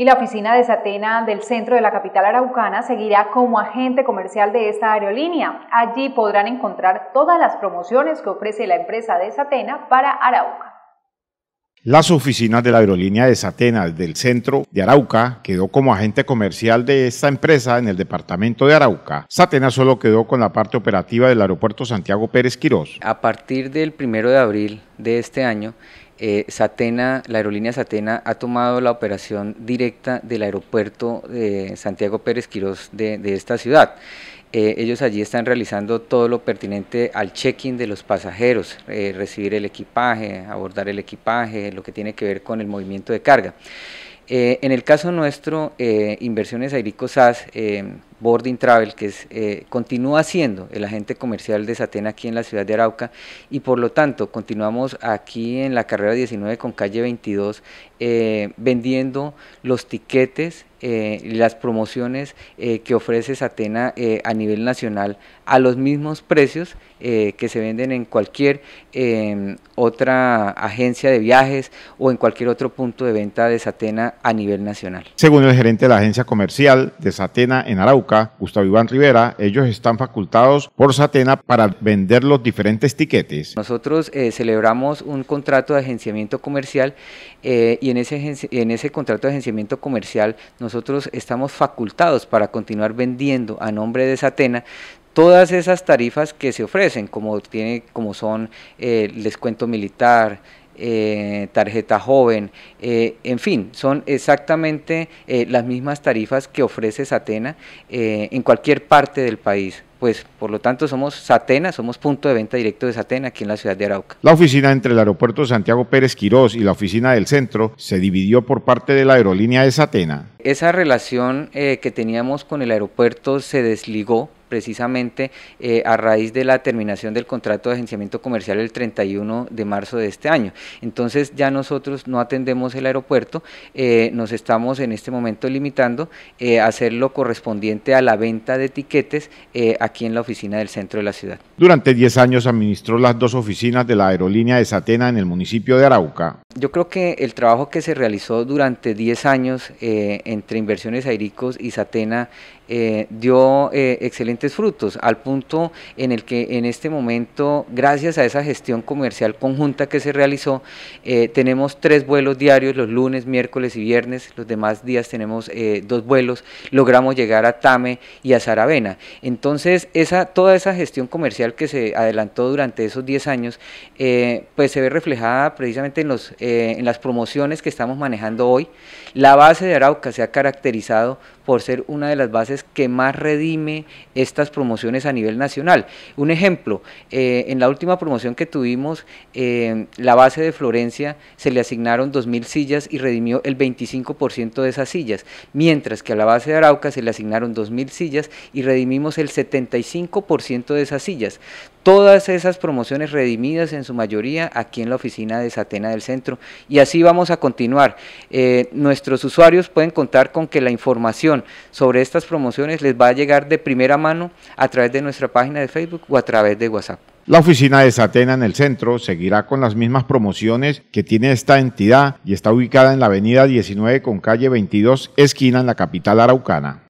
y la oficina de Satena del centro de la capital araucana seguirá como agente comercial de esta aerolínea. Allí podrán encontrar todas las promociones que ofrece la empresa de Satena para Arauca. Las oficinas de la aerolínea de Satena del centro de Arauca quedó como agente comercial de esta empresa en el departamento de Arauca. Satena solo quedó con la parte operativa del aeropuerto Santiago Pérez Quirós. A partir del primero de abril de este año, eh, Satena, la aerolínea Satena ha tomado la operación directa del aeropuerto de Santiago Pérez Quirós de, esta ciudad. Eh, ellos allí están realizando todo lo pertinente al check-in de los pasajeros, eh, recibir el equipaje, abordar el equipaje, lo que tiene que ver con el movimiento de carga. en el caso nuestro, Inversiones Airico SAS Boarding Travel, que eh, continúa siendo el agente comercial de Satena aquí en la ciudad de Arauca y por lo tanto continuamos aquí en la carrera 19 con calle 22 eh, vendiendo los tiquetes y eh, las promociones que ofrece Satena a nivel nacional a los mismos precios que se venden en cualquier otra agencia de viajes o en cualquier otro punto de venta de Satena a nivel nacional. Según el gerente de la agencia comercial de Satena en Arauca, Gustavo Iván Rivera, ellos están facultados por Satena para vender los diferentes tiquetes. Nosotros eh, celebramos un contrato de agenciamiento comercial eh, y en ese, en ese contrato de agenciamiento comercial nosotros estamos facultados para continuar vendiendo a nombre de Satena todas esas tarifas que se ofrecen, como, tiene, como son eh, el descuento militar, eh, tarjeta joven, eh, en fin, son exactamente eh, las mismas tarifas que ofrece Satena en cualquier parte del país. Pues por lo tanto somos Satena, somos punto de venta directo de Satena aquí en la ciudad de Arauca. La oficina entre el aeropuerto Santiago Pérez Quirós y la oficina del centro se dividió por parte de la aerolínea de Satena. Esa relación que teníamos con el aeropuerto se desligó precisamente eh, a raíz de la terminación del contrato de agenciamiento comercial el 31 de marzo de este año. Entonces ya nosotros no atendemos el aeropuerto, eh, nos estamos en este momento limitando eh, a hacer lo correspondiente a la venta de etiquetes aquí en la oficina del centro de la ciudad. Durante 10 años administró las dos oficinas de la aerolínea de Satena en el municipio de Arauca. Yo creo que el trabajo que se realizó durante 10 años entre Inversiones Airicos y Satena dio excelente frutos, al punto en el que en este momento, gracias a esa gestión comercial conjunta que se realizó, eh, tenemos tres vuelos diarios, los lunes, miércoles y viernes, los demás días tenemos eh, dos vuelos, logramos llegar a Tame y a Saravena. Entonces, esa, toda esa gestión comercial que se adelantó durante esos 10 años, eh, pues se ve reflejada precisamente en, los, en las promociones que estamos manejando hoy. La base de Arauca se ha caracterizado por ser una de las bases que más redime estas promociones a nivel nacional. Un ejemplo, eh, en la última promoción que tuvimos, eh, la base de Florencia se le asignaron 2.000 sillas y redimió el 25% de esas sillas, mientras que a la base de Arauca se le asignaron 2.000 sillas y redimimos el 75% de esas sillas. Todas esas promociones redimidas en su mayoría aquí en la oficina de Satena del Centro. Y así vamos a continuar. Eh, nuestros usuarios pueden contar con que la información sobre estas promociones les va a llegar de primera mano a través de nuestra página de Facebook o a través de WhatsApp. La oficina de Satena en el centro seguirá con las mismas promociones que tiene esta entidad y está ubicada en la avenida 19 con calle 22, esquina en la capital araucana.